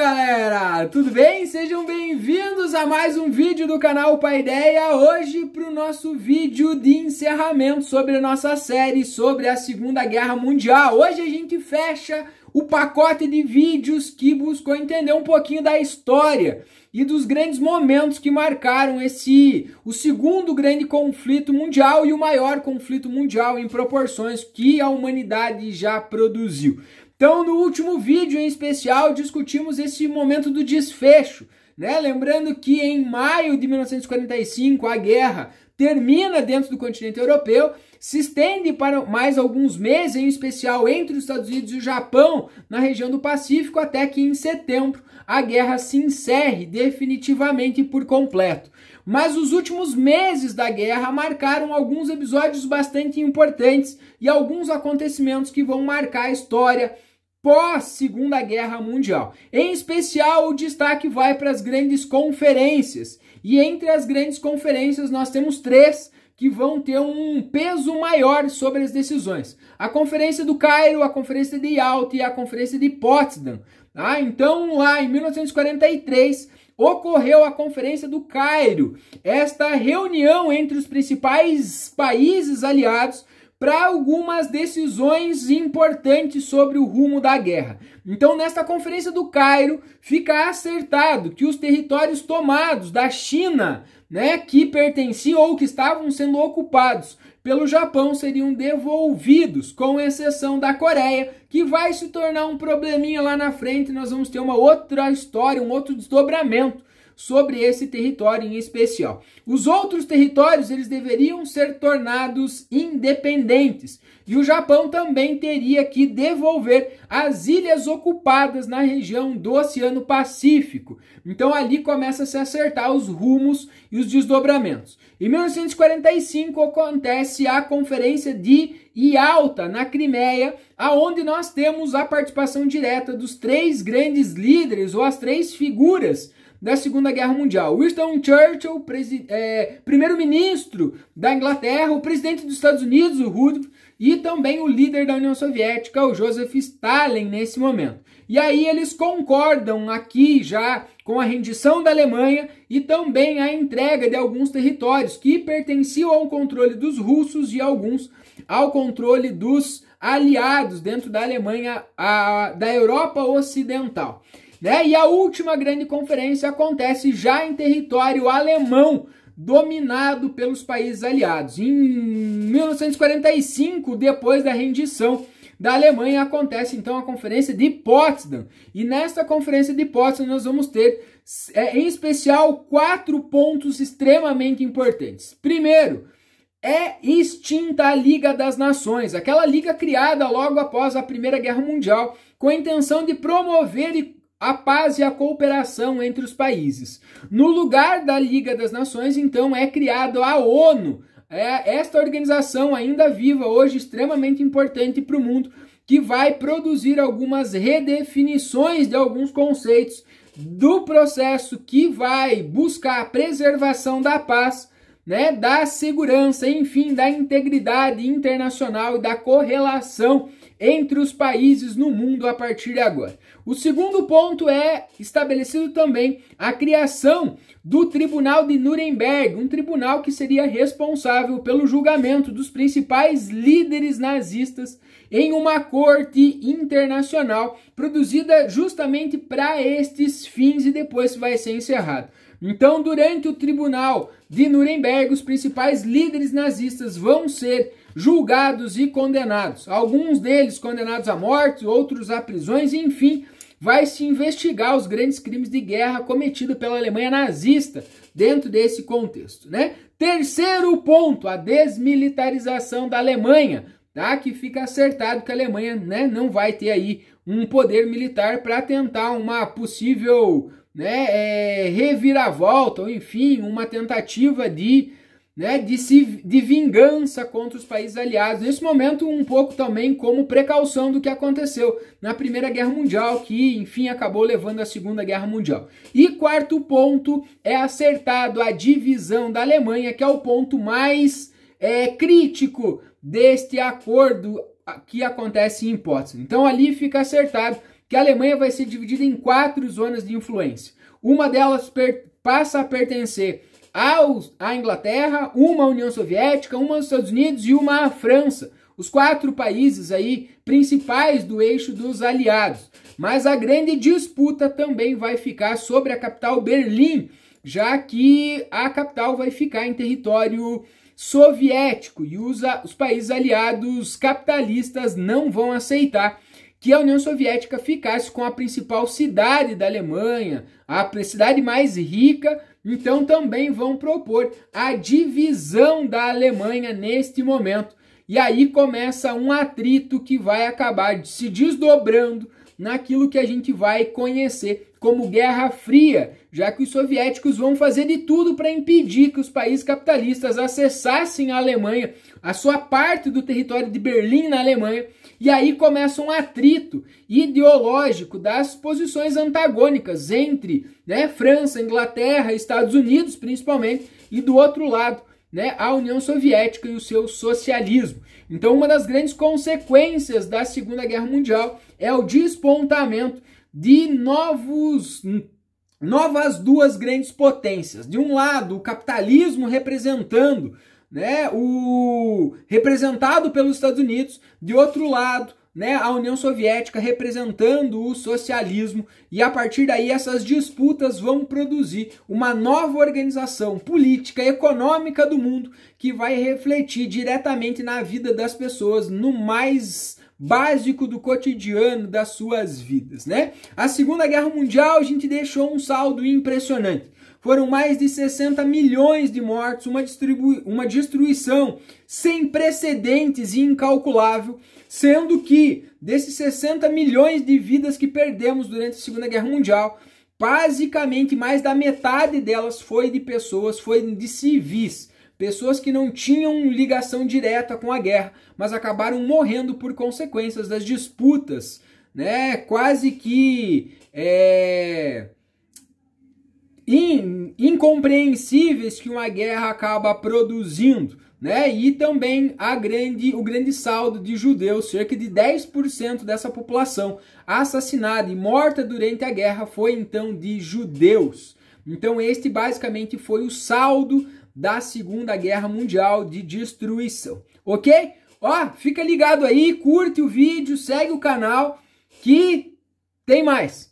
galera, tudo bem? Sejam bem-vindos a mais um vídeo do canal Paideia, hoje para o nosso vídeo de encerramento sobre a nossa série sobre a Segunda Guerra Mundial. Hoje a gente fecha o pacote de vídeos que buscou entender um pouquinho da história e dos grandes momentos que marcaram esse o segundo grande conflito mundial e o maior conflito mundial em proporções que a humanidade já produziu. Então, no último vídeo em especial, discutimos esse momento do desfecho. Né? Lembrando que em maio de 1945 a guerra termina dentro do continente europeu, se estende para mais alguns meses, em especial entre os Estados Unidos e o Japão, na região do Pacífico, até que em setembro a guerra se encerre definitivamente e por completo. Mas os últimos meses da guerra marcaram alguns episódios bastante importantes e alguns acontecimentos que vão marcar a história pós-Segunda Guerra Mundial. Em especial, o destaque vai para as grandes conferências. E entre as grandes conferências, nós temos três que vão ter um peso maior sobre as decisões. A Conferência do Cairo, a Conferência de Yalta e a Conferência de Potsdam. Ah, Então, lá em 1943, ocorreu a Conferência do Cairo. Esta reunião entre os principais países aliados para algumas decisões importantes sobre o rumo da guerra. Então, nesta conferência do Cairo, fica acertado que os territórios tomados da China, né, que pertenciam ou que estavam sendo ocupados pelo Japão seriam devolvidos, com exceção da Coreia, que vai se tornar um probleminha lá na frente, nós vamos ter uma outra história, um outro desdobramento sobre esse território em especial. Os outros territórios eles deveriam ser tornados independentes e o Japão também teria que devolver as ilhas ocupadas na região do Oceano Pacífico. Então ali começa a se acertar os rumos e os desdobramentos. Em 1945 acontece a Conferência de Yalta na Crimeia, aonde nós temos a participação direta dos três grandes líderes ou as três figuras da Segunda Guerra Mundial. Winston Churchill, é, primeiro-ministro da Inglaterra, o presidente dos Estados Unidos, o Roosevelt, e também o líder da União Soviética, o Joseph Stalin, nesse momento. E aí eles concordam aqui já com a rendição da Alemanha e também a entrega de alguns territórios que pertenciam ao controle dos russos e alguns ao controle dos aliados dentro da Alemanha, a, da Europa Ocidental. Né? E a última grande conferência acontece já em território alemão, dominado pelos países aliados. Em 1945, depois da rendição da Alemanha, acontece então a Conferência de Potsdam. E nesta Conferência de Potsdam nós vamos ter, é, em especial, quatro pontos extremamente importantes. Primeiro, é extinta a Liga das Nações, aquela liga criada logo após a Primeira Guerra Mundial, com a intenção de promover e a paz e a cooperação entre os países. No lugar da Liga das Nações, então, é criado a ONU, é esta organização ainda viva hoje, extremamente importante para o mundo, que vai produzir algumas redefinições de alguns conceitos do processo que vai buscar a preservação da paz, né, da segurança, enfim, da integridade internacional e da correlação entre os países no mundo a partir de agora. O segundo ponto é estabelecido também a criação do Tribunal de Nuremberg, um tribunal que seria responsável pelo julgamento dos principais líderes nazistas em uma corte internacional produzida justamente para estes fins e depois vai ser encerrado. Então, durante o tribunal de Nuremberg, os principais líderes nazistas vão ser julgados e condenados. Alguns deles condenados à morte, outros a prisões, enfim, vai se investigar os grandes crimes de guerra cometidos pela Alemanha nazista dentro desse contexto, né? Terceiro ponto, a desmilitarização da Alemanha, tá? Que fica acertado que a Alemanha, né, não vai ter aí um poder militar para tentar uma possível né, é, reviravolta, ou enfim, uma tentativa de, né, de, se, de vingança contra os países aliados. Nesse momento, um pouco também como precaução do que aconteceu na Primeira Guerra Mundial, que, enfim, acabou levando à Segunda Guerra Mundial. E quarto ponto é acertado a divisão da Alemanha, que é o ponto mais é, crítico deste acordo que acontece em Potsdam. Então ali fica acertado que a Alemanha vai ser dividida em quatro zonas de influência. Uma delas passa a pertencer aos, à Inglaterra, uma à União Soviética, uma aos Estados Unidos e uma à França. Os quatro países aí principais do eixo dos aliados. Mas a grande disputa também vai ficar sobre a capital Berlim, já que a capital vai ficar em território soviético e os países aliados capitalistas não vão aceitar que a União Soviética ficasse com a principal cidade da Alemanha, a cidade mais rica. Então também vão propor a divisão da Alemanha neste momento. E aí começa um atrito que vai acabar se desdobrando naquilo que a gente vai conhecer como Guerra Fria, já que os soviéticos vão fazer de tudo para impedir que os países capitalistas acessassem a Alemanha, a sua parte do território de Berlim na Alemanha, e aí começa um atrito ideológico das posições antagônicas entre né, França, Inglaterra, Estados Unidos, principalmente, e do outro lado, né, a União Soviética e o seu socialismo. Então, uma das grandes consequências da Segunda Guerra Mundial é o despontamento de novos novas duas grandes potências. De um lado, o capitalismo representando, né, o representado pelos Estados Unidos, de outro lado, né, a União Soviética representando o socialismo, e a partir daí essas disputas vão produzir uma nova organização política e econômica do mundo que vai refletir diretamente na vida das pessoas no mais básico do cotidiano das suas vidas, né? A Segunda Guerra Mundial a gente deixou um saldo impressionante. Foram mais de 60 milhões de mortos, uma, uma destruição sem precedentes e incalculável, sendo que desses 60 milhões de vidas que perdemos durante a Segunda Guerra Mundial, basicamente mais da metade delas foi de pessoas, foi de civis pessoas que não tinham ligação direta com a guerra, mas acabaram morrendo por consequências das disputas, né? Quase que é, in, incompreensíveis que uma guerra acaba produzindo. Né? E também a grande, o grande saldo de judeus, cerca de 10% dessa população assassinada e morta durante a guerra foi então de judeus. Então este basicamente foi o saldo da Segunda Guerra Mundial de Destruição, ok? Ó, fica ligado aí, curte o vídeo, segue o canal que tem mais.